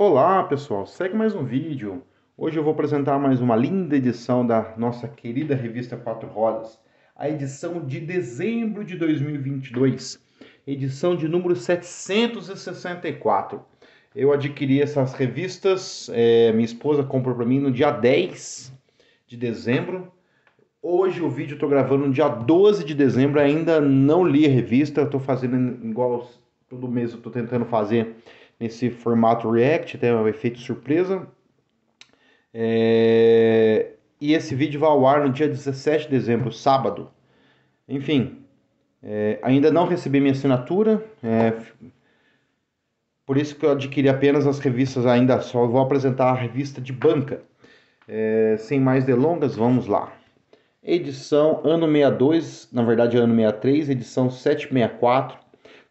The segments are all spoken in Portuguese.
Olá pessoal, segue mais um vídeo. Hoje eu vou apresentar mais uma linda edição da nossa querida revista Quatro Rodas, a edição de dezembro de 2022, edição de número 764. Eu adquiri essas revistas, é, minha esposa comprou para mim no dia 10 de dezembro. Hoje o vídeo eu estou gravando no dia 12 de dezembro, ainda não li a revista, estou fazendo igual todo mês estou tentando fazer nesse formato React, até um efeito surpresa. É... E esse vídeo vai ao ar no dia 17 de dezembro, sábado. Enfim, é... ainda não recebi minha assinatura, é... por isso que eu adquiri apenas as revistas ainda, só vou apresentar a revista de banca. É, sem mais delongas, vamos lá. Edição ano 62, na verdade ano 63, edição 764,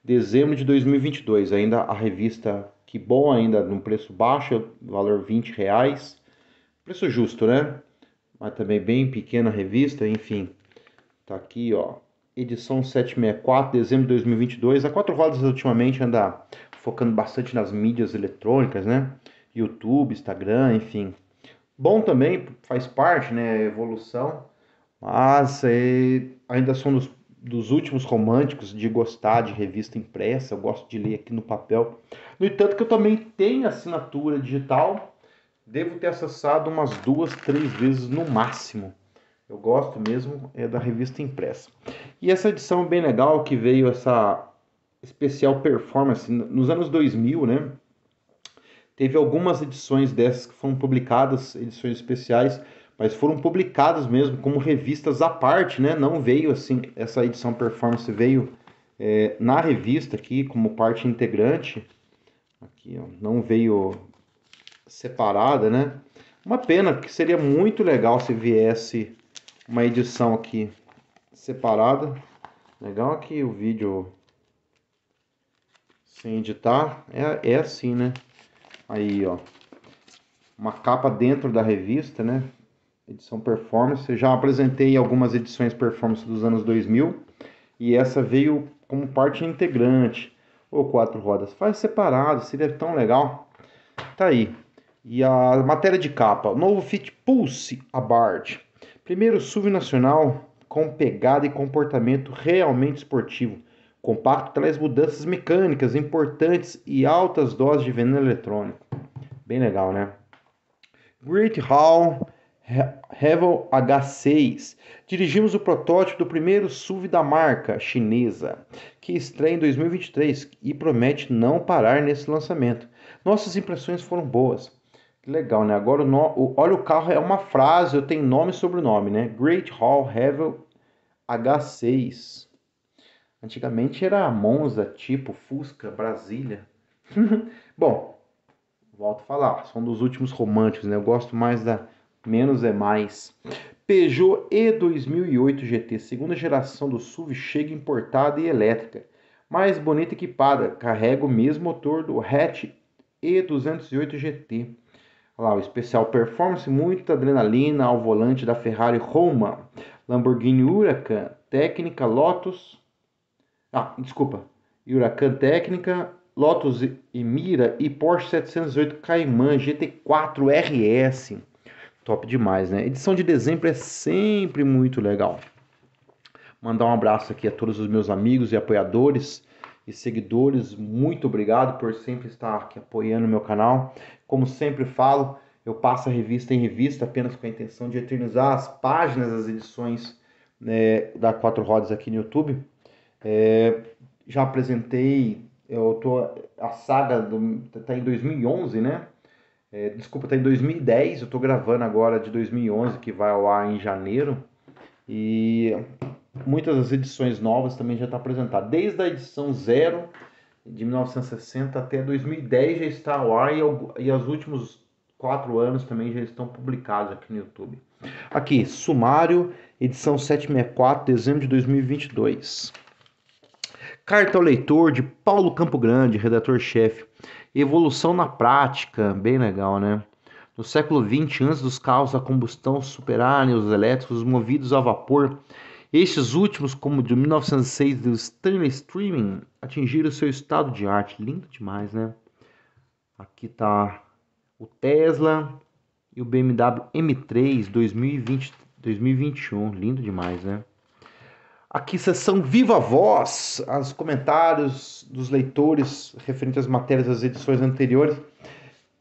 dezembro de 2022. Ainda a revista Que Bom, ainda num preço baixo, valor 20 reais. Preço justo, né? Mas também bem pequena a revista, enfim. Tá aqui, ó. Edição 764, dezembro de 2022. A Quatro Rodas ultimamente anda focando bastante nas mídias eletrônicas, né? YouTube, Instagram, enfim. Bom também, faz parte, né? Evolução. Mas é, ainda somos dos últimos românticos de gostar de revista impressa, eu gosto de ler aqui no papel. No entanto, que eu também tenho assinatura digital, devo ter acessado umas duas, três vezes no máximo. Eu gosto mesmo é da revista impressa. E essa edição é bem legal que veio essa especial performance nos anos 2000, né? Teve algumas edições dessas que foram publicadas, edições especiais mas foram publicadas mesmo como revistas à parte, né? Não veio assim, essa edição Performance veio é, na revista aqui como parte integrante, aqui ó, não veio separada, né? Uma pena, que seria muito legal se viesse uma edição aqui separada. Legal aqui é o vídeo sem editar é, é assim, né? Aí, ó, uma capa dentro da revista, né? edição performance. Eu já apresentei algumas edições performance dos anos 2000 e essa veio como parte integrante. Ou quatro rodas, faz separado, seria tão legal. Tá aí. E a matéria de capa, novo Fit Pulse Abarth. Primeiro SUV nacional com pegada e comportamento realmente esportivo. com compacto traz mudanças mecânicas importantes e altas doses de veneno eletrônico. Bem legal, né? Great Hall Revel H6. Dirigimos o protótipo do primeiro SUV da marca chinesa, que estreia em 2023 e promete não parar nesse lançamento. Nossas impressões foram boas. Legal, né? Agora, o, no... o olha o carro é uma frase, eu tenho nome e sobrenome, né? Great Hall Revel H6. Antigamente era Monza, tipo Fusca, Brasília. Bom, volto a falar, são dos últimos românticos, né? Eu gosto mais da menos é mais. Peugeot E2008 GT, segunda geração do SUV, chega importada e elétrica. Mais bonita equipada, carrega o mesmo motor do hatch E208 GT. Olha lá, o especial performance, muita adrenalina ao volante da Ferrari Roma, Lamborghini Huracan, técnica Lotus. Ah, desculpa. Huracan técnica, Lotus e Mira e Porsche 708 Cayman GT4 RS. Top demais, né? Edição de dezembro é sempre muito legal. Mandar um abraço aqui a todos os meus amigos e apoiadores e seguidores. Muito obrigado por sempre estar aqui apoiando o meu canal. Como sempre falo, eu passo a revista em revista apenas com a intenção de eternizar as páginas das edições né, da Quatro Rodas aqui no YouTube. É, já apresentei, eu tô a saga do tá em 2011, né? É, desculpa, tá em 2010, eu tô gravando agora de 2011, que vai ao ar em janeiro. E muitas das edições novas também já está apresentada. Desde a edição zero, de 1960 até 2010, já está ao ar e, e os últimos quatro anos também já estão publicados aqui no YouTube. Aqui, Sumário, edição 764, dezembro de 2022. Carta ao leitor de Paulo Campo Grande, redator-chefe. Evolução na prática, bem legal, né? No século XX, antes dos carros a combustão superarem os elétricos movidos a vapor, estes últimos, como o de 1906 do Stanley Streaming, atingiram seu estado de arte. Lindo demais, né? Aqui tá o Tesla e o BMW M3 2020, 2021. Lindo demais, né? Aqui, sessão Viva Voz, os comentários dos leitores referentes às matérias das edições anteriores.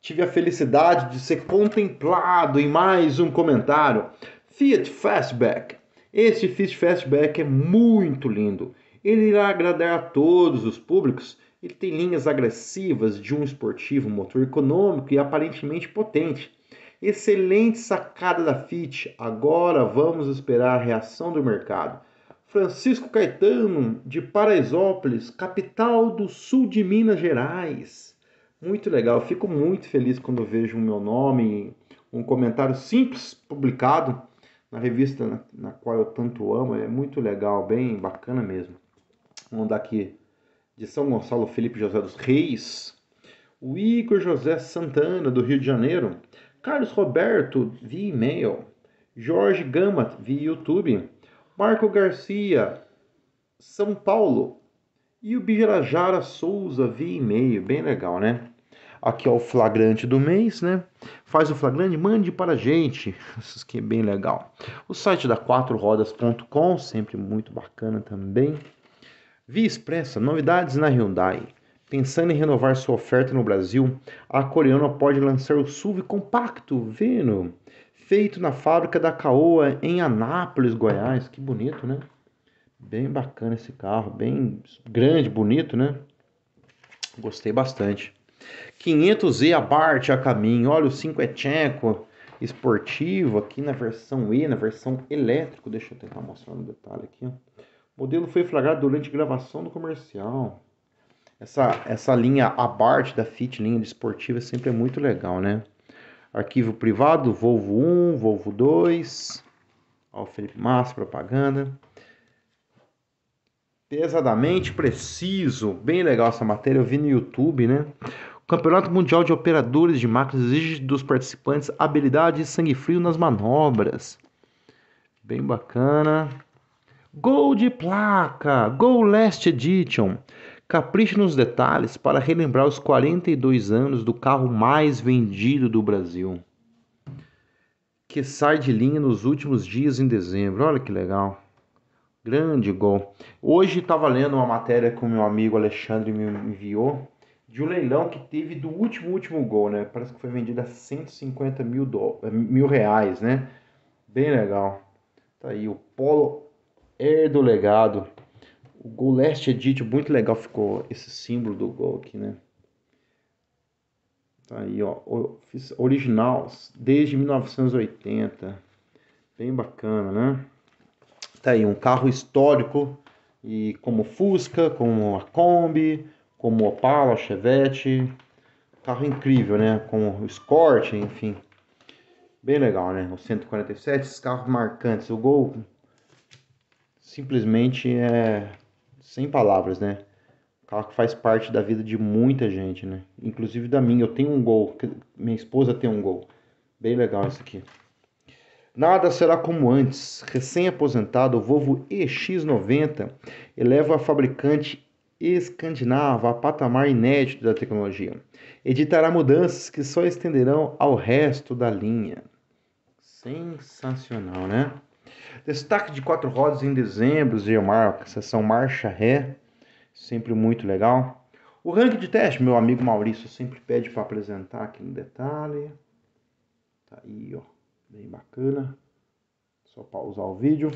Tive a felicidade de ser contemplado em mais um comentário. Fiat Fastback. Este Fiat Fastback é muito lindo. Ele irá agradar a todos os públicos. Ele tem linhas agressivas de um esportivo, motor econômico e aparentemente potente. Excelente sacada da Fiat. Agora vamos esperar a reação do mercado. Francisco Caetano, de Paraisópolis, capital do sul de Minas Gerais. Muito legal, fico muito feliz quando vejo o meu nome, um comentário simples publicado na revista na, na qual eu tanto amo, é muito legal, bem bacana mesmo. Vamos dar aqui de São Gonçalo Felipe José dos Reis, o Igor José Santana, do Rio de Janeiro, Carlos Roberto, via e-mail, Jorge Gama, via YouTube, Marco Garcia, São Paulo. E o Birajara Souza, via e-mail, bem legal, né? Aqui é o flagrante do mês, né? Faz o flagrante, mande para a gente. Isso aqui é bem legal. O site da 4rodas.com, sempre muito bacana também. Via Expressa, novidades na Hyundai. Pensando em renovar sua oferta no Brasil, a coreana pode lançar o SUV compacto vendo feito na fábrica da Caoa em Anápolis, Goiás. Que bonito, né? Bem bacana esse carro, bem grande, bonito, né? Gostei bastante. 500 e Abart a caminho, olha o 5 é tcheco, esportivo aqui na versão E, na versão elétrico. Deixa eu tentar mostrar um detalhe aqui. O modelo foi flagrado durante gravação do comercial. Essa, essa linha Abart da Fit, linha de esportiva, sempre é muito legal, né? arquivo privado, Volvo 1, Volvo 2. Ó, o Felipe Massa, propaganda. Pesadamente preciso. Bem legal essa matéria, eu vi no YouTube, né? O Campeonato Mundial de Operadores de Máquinas exige dos participantes habilidade e sangue frio nas manobras. Bem bacana. Gol de placa! Gol Last Edition. Capriche nos detalhes para relembrar os 42 anos do carro mais vendido do Brasil, que sai de linha nos últimos dias em dezembro. Olha que legal. Grande gol. Hoje estava tá lendo uma matéria que o meu amigo Alexandre me enviou de um leilão que teve do último último gol, né? Parece que foi vendido a 150 mil, do... Eh, mil reais, né? Bem legal. Tá aí o Polo Herdo Legado o Go Last Edit, muito legal ficou esse símbolo do Go aqui, né? Tá aí, ó, original desde 1980. Bem bacana, né? Tá aí um carro histórico e como Fusca, como a Kombi, como Opala, Chevette, carro incrível, né? Como o Escort, enfim. Bem legal, né? O 147, esses carros marcantes. O Gol simplesmente é sem palavras, né? O carro que faz parte da vida de muita gente, né? Inclusive da minha. Eu tenho um gol, minha esposa tem um gol. Bem legal isso aqui. Nada será como antes. Recém-aposentado, o Volvo EX90 eleva a fabricante escandinava a patamar inédito da tecnologia. Editará mudanças que só estenderão ao resto da linha. Sensacional, né? Destaque de quatro rodas em dezembro, Zilmar, sessão marcha ré, sempre muito legal. O ranking de teste, meu amigo Maurício sempre pede para apresentar aqui no detalhe. Tá aí, ó, bem bacana. Só pausar o vídeo.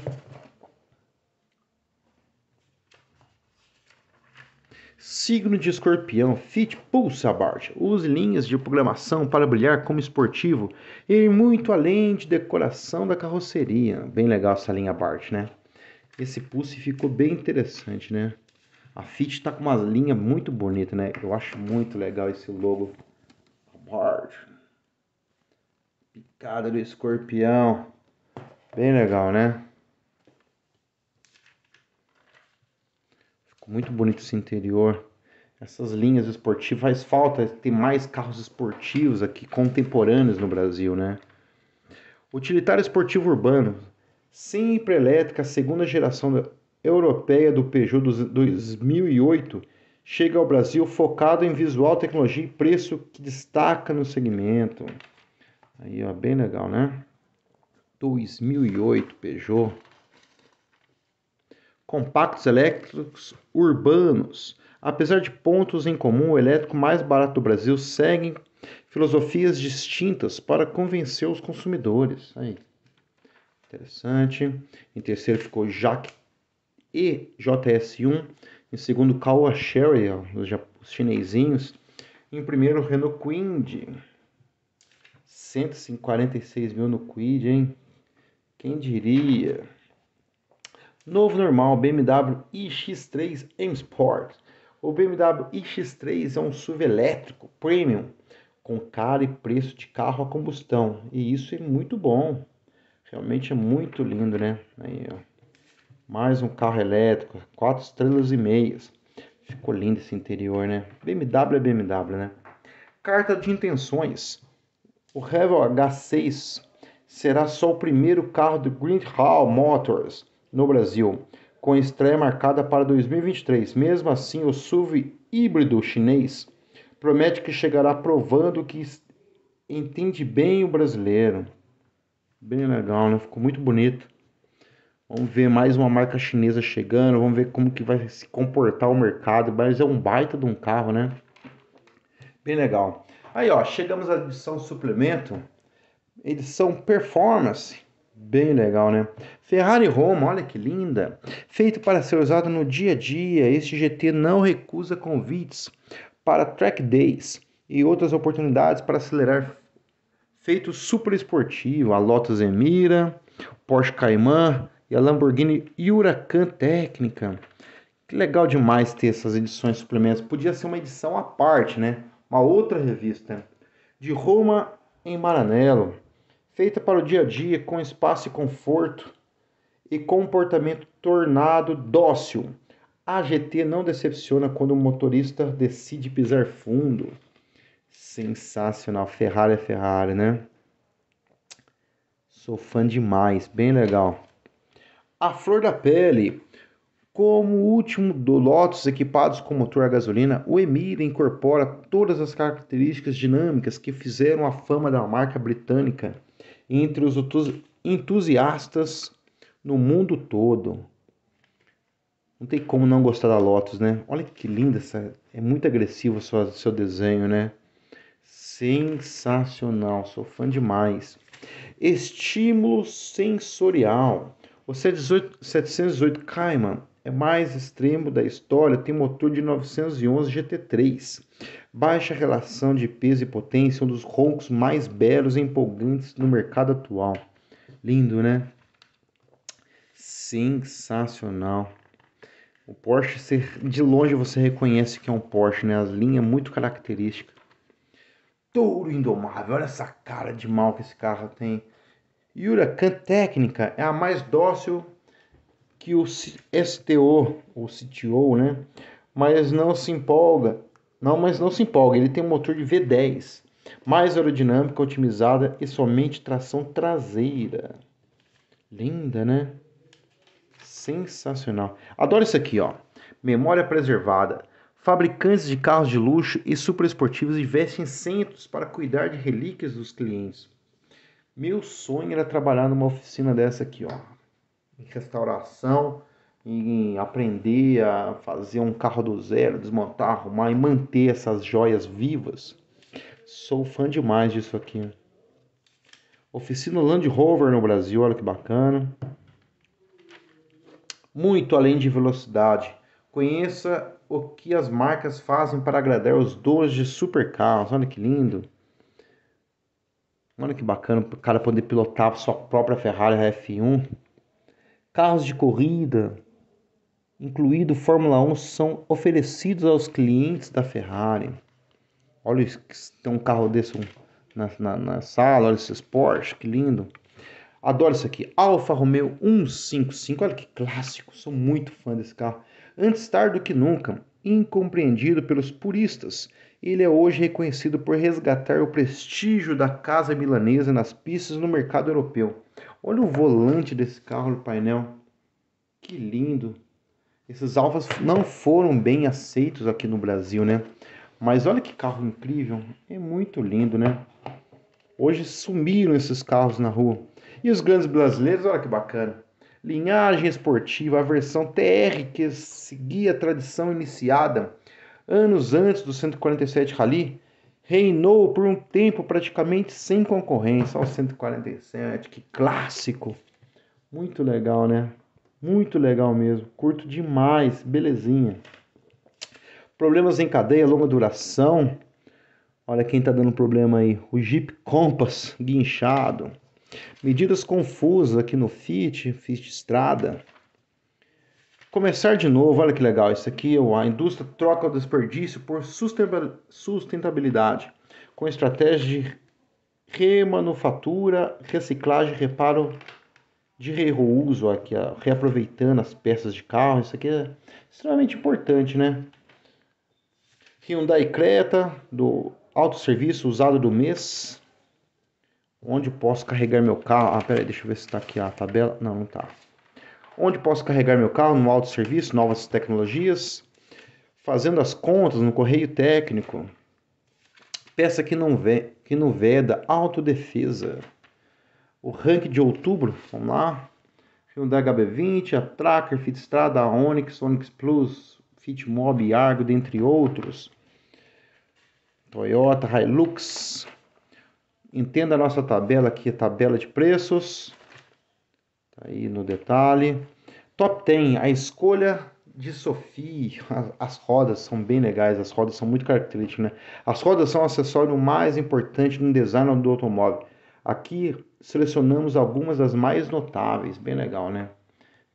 Signo de escorpião, fit pulsa Bart. Use linhas de programação para brilhar como esportivo e ir muito além de decoração da carroceria. Bem legal essa linha Bart, né? Esse pulse ficou bem interessante, né? A Fit está com uma linha muito bonita, né? Eu acho muito legal esse logo. Bart. Picada do escorpião. Bem legal, né? muito bonito esse interior. Essas linhas esportivas faz falta ter mais carros esportivos aqui contemporâneos no Brasil, né? Utilitário esportivo urbano, sempre elétrica, segunda geração europeia do Peugeot 2008, chega ao Brasil focado em visual, tecnologia e preço que destaca no segmento. Aí, ó, bem legal, né? 2008 Peugeot compactos elétricos urbanos. Apesar de pontos em comum, o elétrico mais barato do Brasil segue filosofias distintas para convencer os consumidores. Aí. Interessante. Em terceiro ficou Jack e JS1. Em segundo, Kawashiri, os chinesinhos. Em primeiro, Renault Quind 146 mil no Quid, hein? Quem diria? novo normal BMW iX3 M Sport. O BMW iX3 é um SUV elétrico premium com cara e preço de carro a combustão, e isso é muito bom. Realmente é muito lindo, né? Aí, ó. Mais um carro elétrico, quatro estrelas e meias. Ficou lindo esse interior, né? BMW é BMW, né? Carta de intenções. O Revel H6 será só o primeiro carro do Grindhall Motors no Brasil, com estreia marcada para 2023. Mesmo assim, o SUV híbrido chinês promete que chegará provando que entende bem o brasileiro. Bem legal, né? Ficou muito bonito. Vamos ver mais uma marca chinesa chegando, vamos ver como que vai se comportar o mercado, mas é um baita de um carro, né? Bem legal. Aí, ó, chegamos à edição suplemento, edição performance Bem legal, né? Ferrari Roma, olha que linda! Feito para ser usado no dia a dia, este GT não recusa convites para track days e outras oportunidades para acelerar feito super esportivo, a Lotus Emira, Porsche Cayman e a Lamborghini Huracan Técnica. Que legal demais ter essas edições suplementos. Podia ser uma edição à parte, né? Uma outra revista. De Roma em Maranello feita para o dia a dia, com espaço e conforto e comportamento tornado dócil. A GT não decepciona quando o motorista decide pisar fundo. Sensacional, Ferrari é Ferrari, né? Sou fã demais, bem legal. A flor da pele. Como último do Lotus equipados com motor a gasolina, o Emira incorpora todas as características dinâmicas que fizeram a fama da marca britânica entre os entusiastas no mundo todo. Não tem como não gostar da Lotus, né? Olha que linda essa. É muito agressivo o seu desenho, né? Sensacional, sou fã demais. Estímulo sensorial. O 718, 718 Cayman é mais extremo da história tem motor de 911 GT3. Baixa relação de peso e potência, um dos roncos mais belos e empolgantes no mercado atual. Lindo, né? Sensacional. O Porsche, de longe você reconhece que é um Porsche, né? As linhas é muito características. Touro indomável, olha essa cara de mal que esse carro tem. Huracan técnica é a mais dócil que o STO, ou CTO, né? Mas não se empolga. Não, mas não se empolga. Ele tem um motor de V10, mais aerodinâmica otimizada e somente tração traseira. Linda, né? Sensacional. Adoro isso aqui, ó. Memória preservada. Fabricantes de carros de luxo e super esportivos investem centros para cuidar de relíquias dos clientes. Meu sonho era trabalhar numa oficina dessa aqui, ó em restauração, em aprender a fazer um carro do zero, desmontar, arrumar e manter essas joias vivas. Sou fã demais disso aqui. Oficina Land Rover no Brasil, olha que bacana. Muito além de velocidade. Conheça o que as marcas fazem para agradar os donos de supercarros. Olha que lindo. Olha que bacana o cara poder pilotar sua própria Ferrari F1 carros de corrida, incluído Fórmula 1, são oferecidos aos clientes da Ferrari. Olha, tem um carro desse na, na, na sala, olha esse Porsche, que lindo. Adoro isso aqui, Alfa Romeo 155, olha que clássico, sou muito fã desse carro. Antes tarde do que nunca, incompreendido pelos puristas, ele é hoje reconhecido por resgatar o prestígio da casa milanesa nas pistas no mercado europeu. Olha o volante desse carro no painel. Que lindo. Esses alfas não foram bem aceitos aqui no Brasil, né? Mas olha que carro incrível. É muito lindo, né? Hoje sumiram esses carros na rua. E os grandes brasileiros, olha que bacana. Linhagem esportiva, a versão TR que seguia a tradição iniciada anos antes do 147 Rally, reinou por um tempo praticamente sem concorrência. Olha o 147, que clássico! Muito legal, né? Muito legal mesmo. Curto demais, belezinha. Problemas em cadeia, longa duração. Olha quem tá dando problema aí. O Jeep Compass guinchado. Medidas confusas aqui no FIT, FIT Estrada. Começar de novo, olha que legal isso aqui. É a indústria troca o desperdício por sustentabilidade, com estratégias de remanufatura, reciclagem, reparo de reuso aqui, ó, reaproveitando as peças de carro. Isso aqui é extremamente importante, né? Hyundai Creta do autosserviço usado do mês. Onde posso carregar meu carro? Ah, peraí, deixa eu ver se tá aqui a tabela. Não, não tá onde posso carregar meu carro no auto serviço, novas tecnologias, fazendo as contas no correio técnico. Peça que não, vê que não veda autodefesa. O ranking de outubro, vamos lá. Hyundai HB20, a Tracker, Fit Strada, a Onix, Onix Plus, Fit Mob, Argo, dentre outros. Toyota, Hilux. Entenda a nossa tabela aqui, a tabela de preços aí no detalhe. Top 10, a escolha de Sophie. As, rodas são bem legais, as rodas são muito características, né? As rodas são o acessório mais importante no design do automóvel. Aqui selecionamos algumas das mais notáveis, bem legal, né?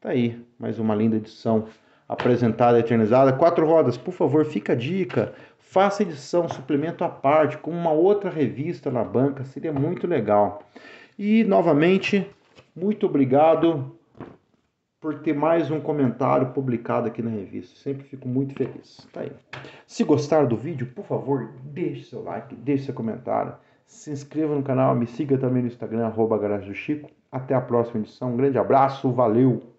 Tá aí, mais uma linda edição apresentada, eternizada. Quatro rodas, por favor, fica a dica. Faça edição, suplemento à parte, com uma outra revista na banca, seria muito legal. E novamente, muito obrigado por ter mais um comentário publicado aqui na revista. Sempre fico muito feliz. Tá aí. Se gostaram do vídeo, por favor, deixe seu like, deixe seu comentário, se inscreva no canal, me siga também no Instagram, arroba Garagem do Chico. Até a próxima edição. Um grande abraço, valeu!